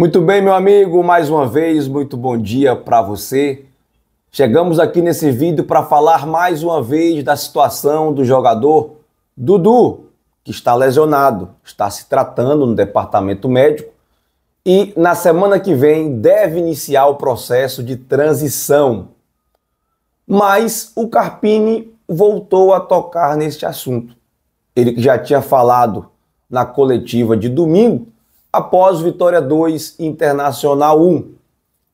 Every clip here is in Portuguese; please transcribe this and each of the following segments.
Muito bem, meu amigo, mais uma vez, muito bom dia para você. Chegamos aqui nesse vídeo para falar mais uma vez da situação do jogador Dudu, que está lesionado, está se tratando no departamento médico e na semana que vem deve iniciar o processo de transição. Mas o Carpini voltou a tocar neste assunto. Ele que já tinha falado na coletiva de domingo após Vitória 2, Internacional 1.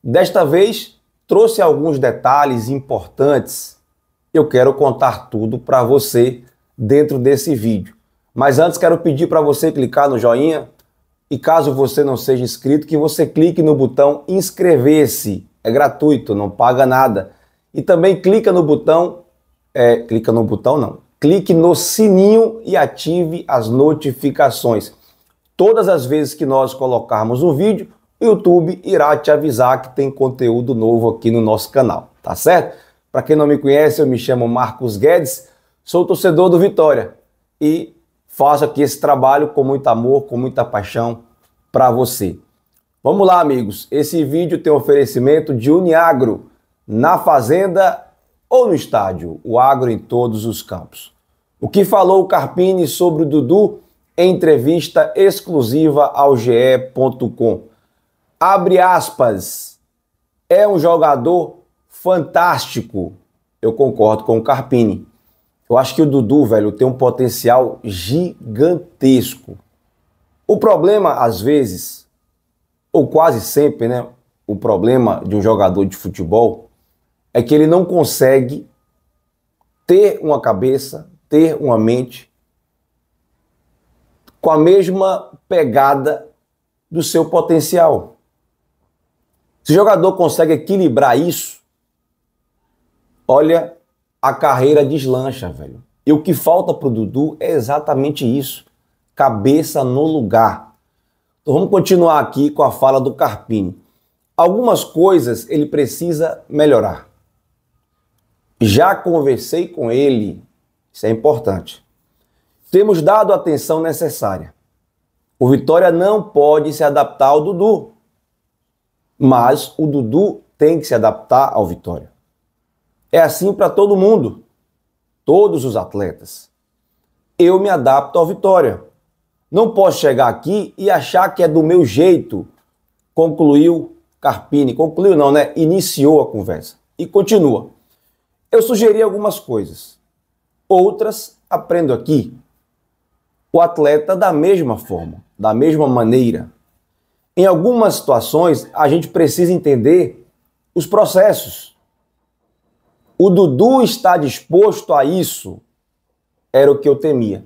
Desta vez, trouxe alguns detalhes importantes. Eu quero contar tudo para você dentro desse vídeo. Mas antes quero pedir para você clicar no joinha e caso você não seja inscrito, que você clique no botão inscrever-se. É gratuito, não paga nada. E também clica no botão, é, clica no botão não, clique no sininho e ative as notificações. Todas as vezes que nós colocarmos um vídeo, o YouTube irá te avisar que tem conteúdo novo aqui no nosso canal, tá certo? Para quem não me conhece, eu me chamo Marcos Guedes, sou torcedor do Vitória e faço aqui esse trabalho com muito amor, com muita paixão para você. Vamos lá, amigos. Esse vídeo tem oferecimento de Uniagro, na fazenda ou no estádio, o agro em todos os campos. O que falou o Carpini sobre o Dudu entrevista exclusiva ao GE.com. Abre aspas. É um jogador fantástico. Eu concordo com o Carpini. Eu acho que o Dudu, velho, tem um potencial gigantesco. O problema, às vezes, ou quase sempre, né? O problema de um jogador de futebol é que ele não consegue ter uma cabeça, ter uma mente com a mesma pegada do seu potencial. Se o jogador consegue equilibrar isso, olha, a carreira deslancha, velho. E o que falta pro Dudu é exatamente isso: cabeça no lugar. Então vamos continuar aqui com a fala do Carpini. Algumas coisas ele precisa melhorar. Já conversei com ele, isso é importante temos dado a atenção necessária. O Vitória não pode se adaptar ao Dudu, mas o Dudu tem que se adaptar ao Vitória. É assim para todo mundo, todos os atletas. Eu me adapto ao Vitória. Não posso chegar aqui e achar que é do meu jeito, concluiu Carpini. Concluiu não, né? Iniciou a conversa. E continua. Eu sugeri algumas coisas. Outras aprendo aqui o atleta da mesma forma, da mesma maneira. Em algumas situações, a gente precisa entender os processos. O Dudu está disposto a isso? Era o que eu temia.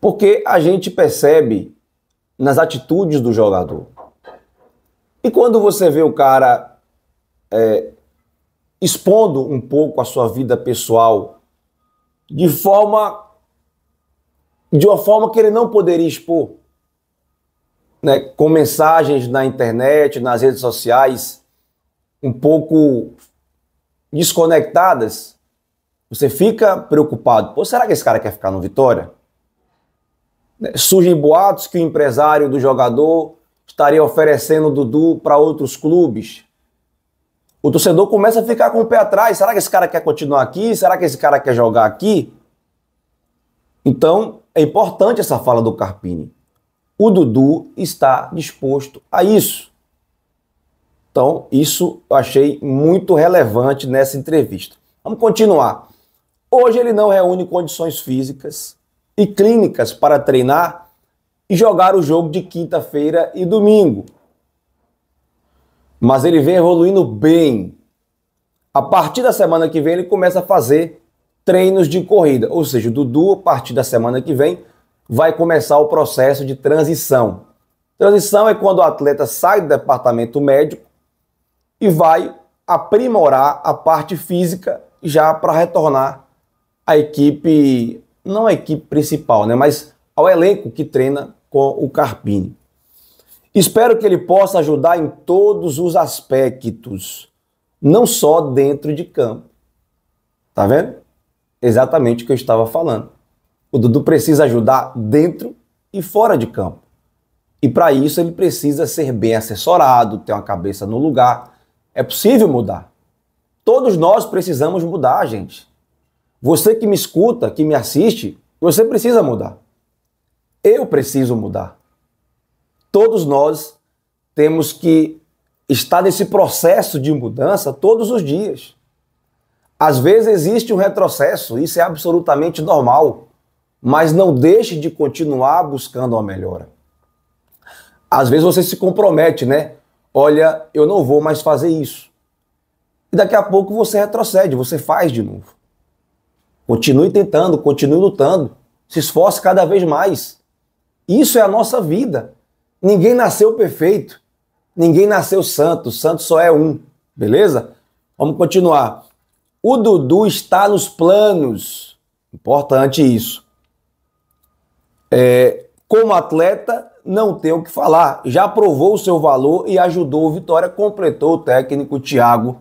Porque a gente percebe nas atitudes do jogador. E quando você vê o cara é, expondo um pouco a sua vida pessoal de forma de uma forma que ele não poderia expor, né, com mensagens na internet, nas redes sociais, um pouco desconectadas, você fica preocupado. Pô, será que esse cara quer ficar no Vitória? Né? Surgem boatos que o empresário do jogador estaria oferecendo o Dudu para outros clubes. O torcedor começa a ficar com o pé atrás. Será que esse cara quer continuar aqui? Será que esse cara quer jogar aqui? Então, é importante essa fala do Carpini. O Dudu está disposto a isso. Então, isso eu achei muito relevante nessa entrevista. Vamos continuar. Hoje ele não reúne condições físicas e clínicas para treinar e jogar o jogo de quinta-feira e domingo. Mas ele vem evoluindo bem. A partir da semana que vem, ele começa a fazer treinos de corrida. Ou seja, o Dudu, a partir da semana que vem, vai começar o processo de transição. Transição é quando o atleta sai do departamento médico e vai aprimorar a parte física já para retornar à equipe, não à equipe principal, né, mas ao elenco que treina com o Carpini. Espero que ele possa ajudar em todos os aspectos, não só dentro de campo. Tá vendo? exatamente o que eu estava falando. O Dudu precisa ajudar dentro e fora de campo. E para isso ele precisa ser bem assessorado, ter uma cabeça no lugar. É possível mudar. Todos nós precisamos mudar, gente. Você que me escuta, que me assiste, você precisa mudar. Eu preciso mudar. Todos nós temos que estar nesse processo de mudança todos os dias. Às vezes existe um retrocesso, isso é absolutamente normal, mas não deixe de continuar buscando uma melhora. Às vezes você se compromete, né? Olha, eu não vou mais fazer isso. E daqui a pouco você retrocede, você faz de novo. Continue tentando, continue lutando, se esforce cada vez mais. Isso é a nossa vida. Ninguém nasceu perfeito, ninguém nasceu santo, santo só é um, beleza? Vamos continuar. O Dudu está nos planos. Importante isso. É, como atleta, não tem o que falar. Já provou o seu valor e ajudou o Vitória, completou o técnico Thiago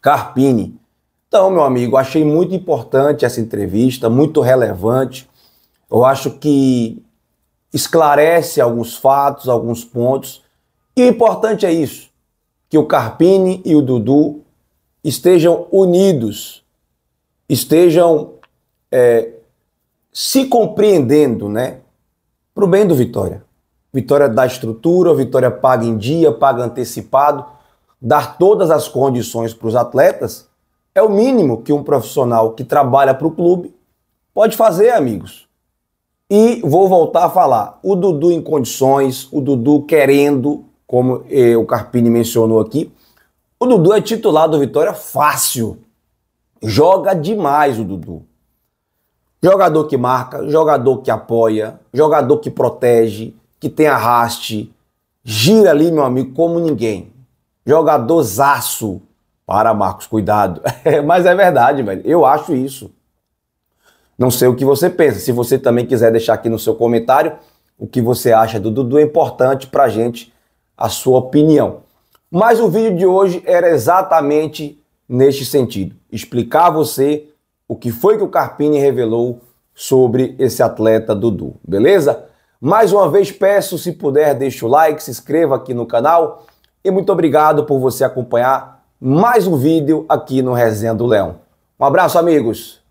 Carpini. Então, meu amigo, achei muito importante essa entrevista, muito relevante. Eu acho que esclarece alguns fatos, alguns pontos. E o importante é isso, que o Carpini e o Dudu estejam unidos, estejam é, se compreendendo, né? Para o bem do Vitória. Vitória da estrutura, Vitória paga em dia, paga antecipado, dar todas as condições para os atletas é o mínimo que um profissional que trabalha para o clube pode fazer, amigos. E vou voltar a falar, o Dudu em condições, o Dudu querendo, como eh, o Carpini mencionou aqui, o Dudu é titular do Vitória fácil. Joga demais o Dudu. Jogador que marca, jogador que apoia, jogador que protege, que tem arraste. Gira ali, meu amigo, como ninguém. Jogador zaço. Para, Marcos, cuidado. Mas é verdade, velho. Eu acho isso. Não sei o que você pensa. Se você também quiser deixar aqui no seu comentário o que você acha do Dudu, é importante pra gente a sua opinião. Mas o vídeo de hoje era exatamente neste sentido: explicar a você o que foi que o Carpini revelou sobre esse atleta Dudu, beleza? Mais uma vez peço, se puder, deixa o like, se inscreva aqui no canal e muito obrigado por você acompanhar mais um vídeo aqui no Resenha do Leão. Um abraço, amigos!